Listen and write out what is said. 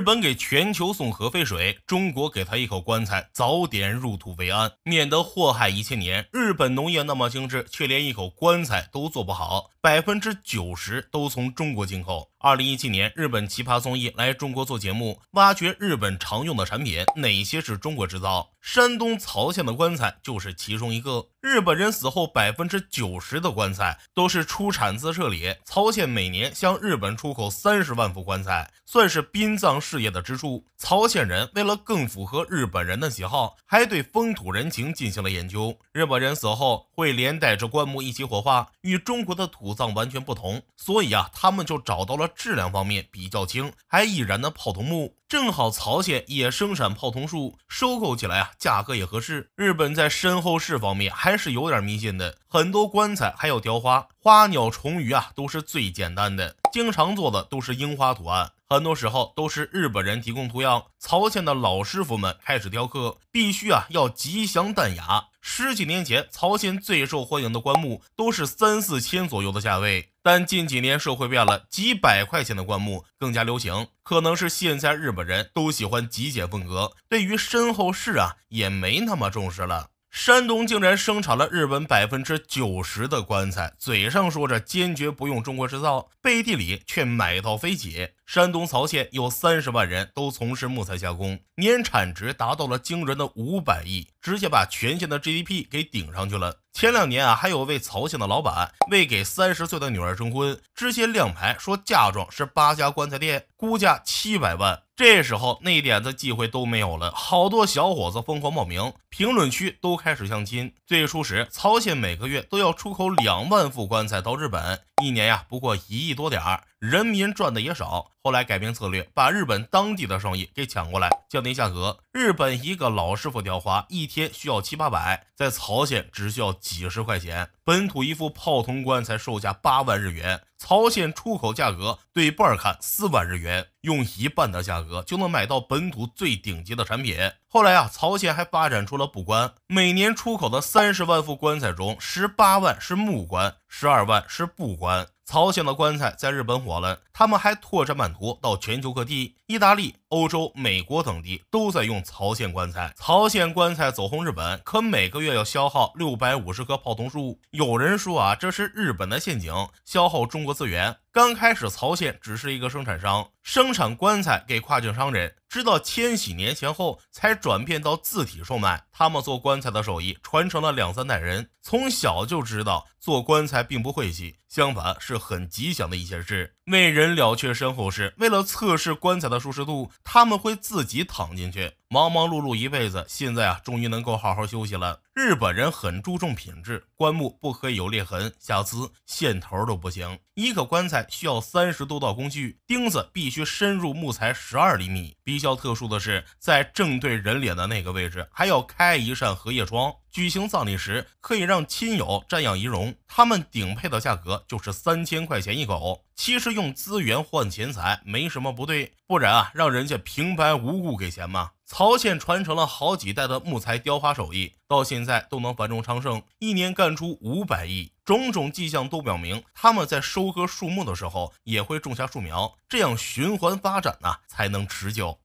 日本给全球送核废水，中国给他一口棺材，早点入土为安，免得祸害一千年。日本农业那么精致，却连一口棺材都做不好，百分之九十都从中国进口。二零一七年，日本奇葩综艺来中国做节目，挖掘日本常用的产品，哪些是中国制造？山东曹县的棺材就是其中一个。日本人死后，百分之九十的棺材都是出产自这里。曹县每年向日本出口三十万副棺材，算是殡葬事业的支柱。曹县人为了更符合日本人的喜好，还对风土人情进行了研究。日本人死后会连带着棺木一起火化，与中国的土葬完全不同，所以啊，他们就找到了质量方面比较轻还易燃的泡桐木。正好朝鲜也生产泡桐树，收购起来啊，价格也合适。日本在身后事方面还是有点迷信的，很多棺材还有雕花。花鸟虫鱼啊，都是最简单的，经常做的都是樱花图案。很多时候都是日本人提供图样，曹县的老师傅们开始雕刻。必须啊，要吉祥淡雅。十几年前，曹县最受欢迎的棺木都是三四千左右的价位，但近几年社会变了，几百块钱的棺木更加流行。可能是现在日本人都喜欢极简风格，对于身后事啊也没那么重视了。山东竟然生产了日本百分之九十的棺材，嘴上说着坚决不用中国制造，背地里却买到飞起。山东曹县有三十万人都从事木材加工，年产值达到了惊人的五百亿。直接把全县的 GDP 给顶上去了。前两年啊，还有位曹县的老板为给三十岁的女儿征婚，直接亮牌说嫁妆是八家棺材店估价七百万。这时候那点子机会都没有了，好多小伙子疯狂报名，评论区都开始相亲。最初时，曹县每个月都要出口两万副棺材到日本。一年呀，不过一亿多点儿，人民赚的也少。后来改变策略，把日本当地的生意给抢过来，降低价格。日本一个老师傅雕花，一天需要七八百，在朝鲜只需要几十块钱。本土一副炮铜棺才售价八万日元，朝鲜出口价格对半儿看四万日元。用一半的价格就能买到本土最顶级的产品。后来啊，朝鲜还发展出了布棺，每年出口的三十万副棺材中，十八万是木棺，十二万是布棺。朝鲜的棺材在日本火了，他们还拓展版图到全球各地，意大利。欧洲、美国等地都在用曹县棺材。曹县棺材走红日本，可每个月要消耗六百五十棵泡桐树。有人说啊，这是日本的陷阱，消耗中国资源。刚开始，曹县只是一个生产商，生产棺材给跨境商人。直到千禧年前后，才转变到自体售卖。他们做棺材的手艺传承了两三代人，从小就知道做棺材并不晦气，相反是很吉祥的一件事，为人了却身后事。为了测试棺材的舒适度。他们会自己躺进去。忙忙碌碌一辈子，现在啊，终于能够好好休息了。日本人很注重品质，棺木不可以有裂痕、瑕疵、线头都不行。一个棺材需要三十多道工序，钉子必须深入木材十二厘米。比较特殊的是，在正对人脸的那个位置，还要开一扇荷叶窗。举行葬礼时，可以让亲友瞻仰遗容。他们顶配的价格就是三千块钱一口。其实用资源换钱财没什么不对，不然啊，让人家平白无故给钱吗？曹县传承了好几代的木材雕花手艺，到现在都能繁荣昌盛，一年干出五百亿。种种迹象都表明，他们在收割树木的时候也会种下树苗，这样循环发展呢，才能持久。